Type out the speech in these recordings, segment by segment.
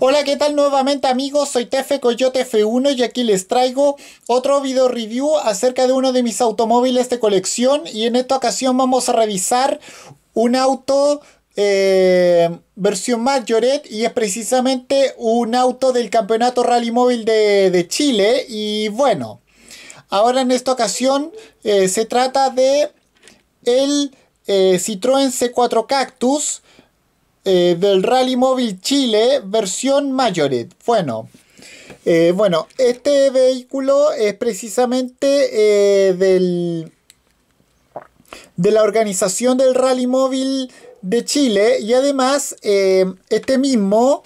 Hola, ¿qué tal nuevamente amigos? Soy Tefe Coyote F1 y aquí les traigo otro video review acerca de uno de mis automóviles de colección y en esta ocasión vamos a revisar un auto eh, versión Majoret y es precisamente un auto del campeonato Rally Móvil de, Chile y bueno, ahora en esta ocasión eh, se trata de el eh, Citroën C4 Cactus eh, del Rally Móvil Chile versión Mayoret. Bueno, eh, bueno, este vehículo es precisamente eh, del, de la organización del Rally Móvil de Chile y además este mismo,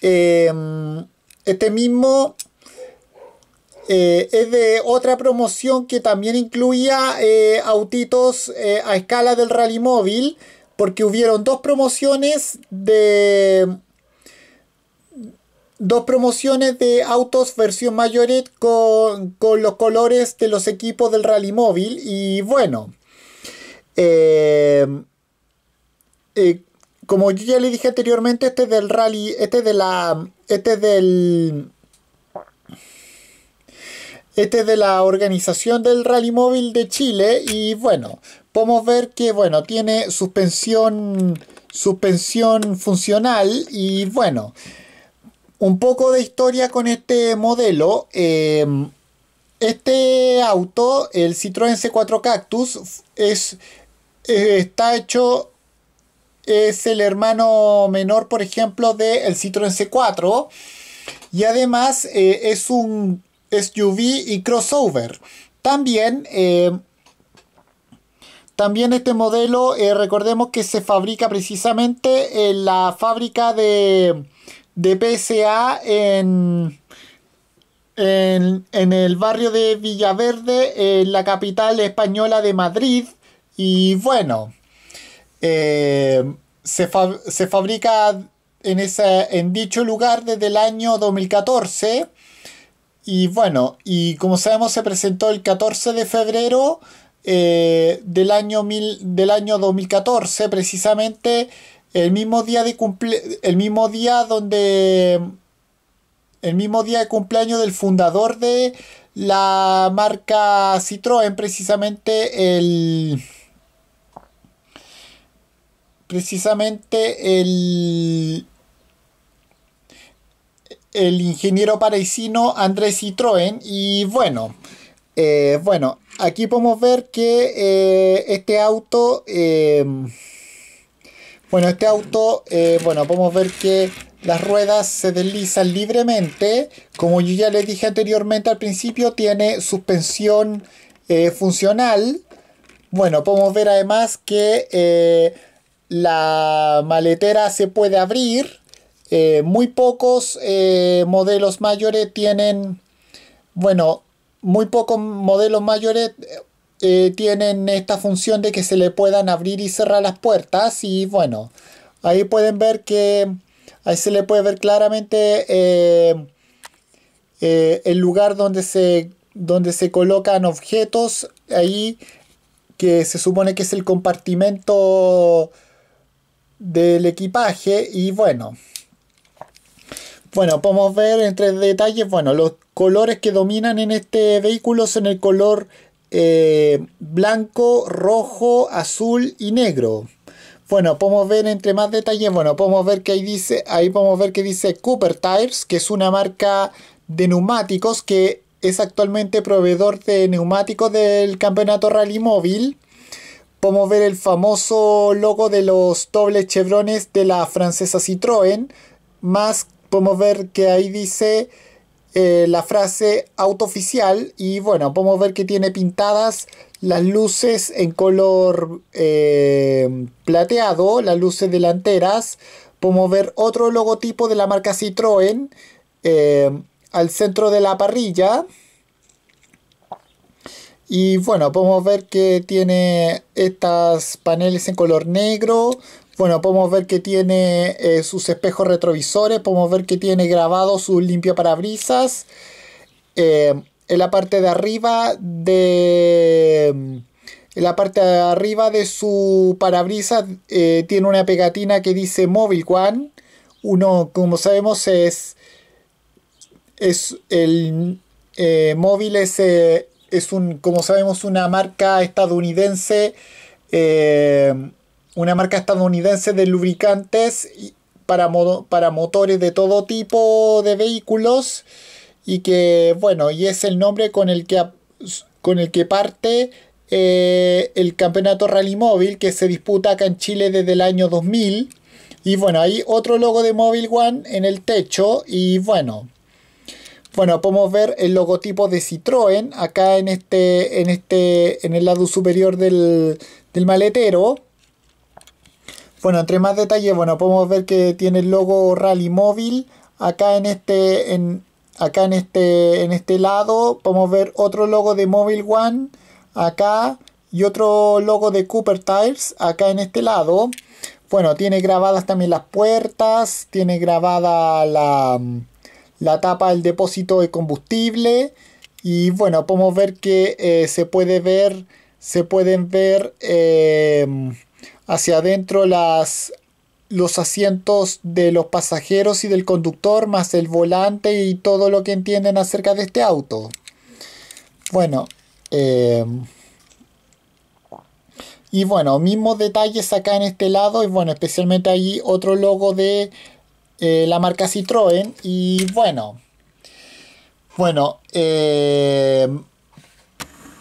este mismo es de otra promoción que también incluía autitos a escala del rally móvil porque hubieron dos promociones de dos promociones de autos versión mayoret con, con los colores de los equipos del rally móvil y bueno eh, eh, como ya le dije anteriormente este es del rally este es de la este del este es de la organización del Rally Móvil de Chile y bueno, podemos ver que bueno, tiene suspensión, suspensión funcional y bueno, un poco de historia con este modelo. Em, este auto, el Citroën C4 Cactus, es, está hecho es el hermano menor, por ejemplo, del Citroën C4. Y además eh, es un SUV y crossover. También, eh, también este modelo, eh, recordemos que se fabrica precisamente en la fábrica de, de PSA en, en, el barrio de Villaverde, en la capital española de Madrid. Y bueno, eh, se, fabrica en, en dicho lugar desde el año 2014 y bueno, y como sabemos se presentó el 14 de febrero eh, del, año del año 2014, precisamente el mismo día de cumple, el mismo día donde el mismo día de cumpleaños del fundador de la marca Citroën, precisamente el precisamente el el ingeniero parisino Andrés Citroën. Y bueno, eh, bueno, aquí podemos ver que eh, este auto, em, bueno, este auto, eh, bueno, podemos ver que las ruedas se deslizan libremente. Como yo ya les dije anteriormente al principio, tiene suspensión funcional. Bueno, podemos ver además que la maletera se puede abrir eh, muy pocos eh, modelos mayores tienen, bueno, muy pocos modelos mayores eh, tienen esta función de que se le puedan abrir y cerrar las puertas y bueno, ahí pueden ver que, ahí se le puede ver claramente el lugar donde se, donde se colocan objetos, ahí que se supone que es el compartimento del equipaje y bueno. Bueno, podemos ver entre detalles, bueno, los colores que dominan en este vehículo son el color eh, blanco, rojo, azul y negro. Bueno, podemos ver entre más detalles, bueno, podemos ver que ahí dice, ahí podemos ver que dice Cooper Tires, que es una marca de neumáticos que es actualmente proveedor de neumáticos del campeonato Rally Móvil. Podemos ver el famoso logo de los dobles chevrones de la francesa Citroën, más podemos ver que ahí dice eh, la frase auto oficial y bueno, podemos ver que tiene pintadas las luces en color eh, plateado, las luces delanteras. Podemos ver otro logotipo de la marca Citroën eh, al centro de la parrilla. Y bueno, podemos ver que tiene estas paneles en color negro, bueno, podemos ver que tiene eh, sus espejos retrovisores, podemos ver que tiene grabado su limpio parabrisas. Eh, en la parte de arriba de. En la parte de arriba de su parabrisas eh, tiene una pegatina que dice Mobile One. Uno, como sabemos, es. Es el móvil, es, es un, como sabemos, una marca estadounidense una marca estadounidense de lubricantes para, para motores de todo tipo de vehículos y que bueno, y es el nombre con el que, con el que parte eh, el campeonato rally móvil que se disputa acá en Chile desde el año 2000. Y bueno, hay otro logo de Mobile One en el techo y bueno, bueno, podemos ver el logotipo de Citroën acá en este, en este, en el lado superior del, del maletero. Bueno, entre más detalles, bueno, podemos ver que tiene el logo Rally Móvil. Acá en este, acá en este, en este lado podemos ver otro logo de Mobile One. Acá y otro logo de Cooper Tires. Acá en este lado. Bueno, tiene grabadas también las puertas. Tiene grabada la, tapa del depósito de combustible. Y bueno, podemos ver que eh, se puede ver, se pueden ver... Eh, hacia adentro las, los asientos de los pasajeros y del conductor, más el volante y todo lo que entienden acerca de este auto. Bueno, em, y bueno, mismos detalles acá en este lado y bueno, especialmente allí otro logo de eh, la marca Citroën y bueno, bueno, em,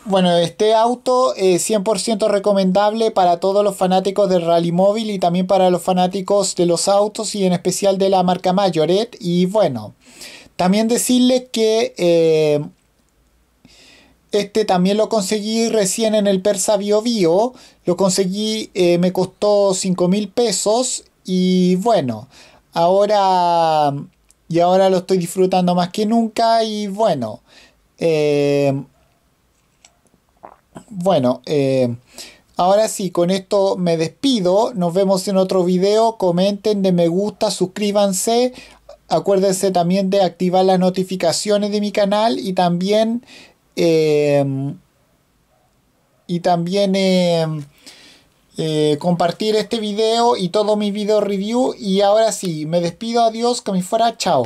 bueno, este auto es 100% recomendable para todos los fanáticos del rally móvil y también para los fanáticos de los autos y en especial de la marca Mayoret. Y bueno, también decirles que eh, este también lo conseguí recién en el Persa Bio Bio. Lo conseguí, eh, me costó 5 mil pesos y bueno, ahora... Y ahora lo estoy disfrutando más que nunca y bueno. Eh, bueno, eh, ahora sí, con esto me despido. Nos vemos en otro video. Comenten, de me gusta, suscríbanse. Acuérdense también de activar las notificaciones de mi canal y también... Eh, y también eh, compartir este video y todo mi video review. Y ahora sí, me despido, adiós, que me fuera, chao.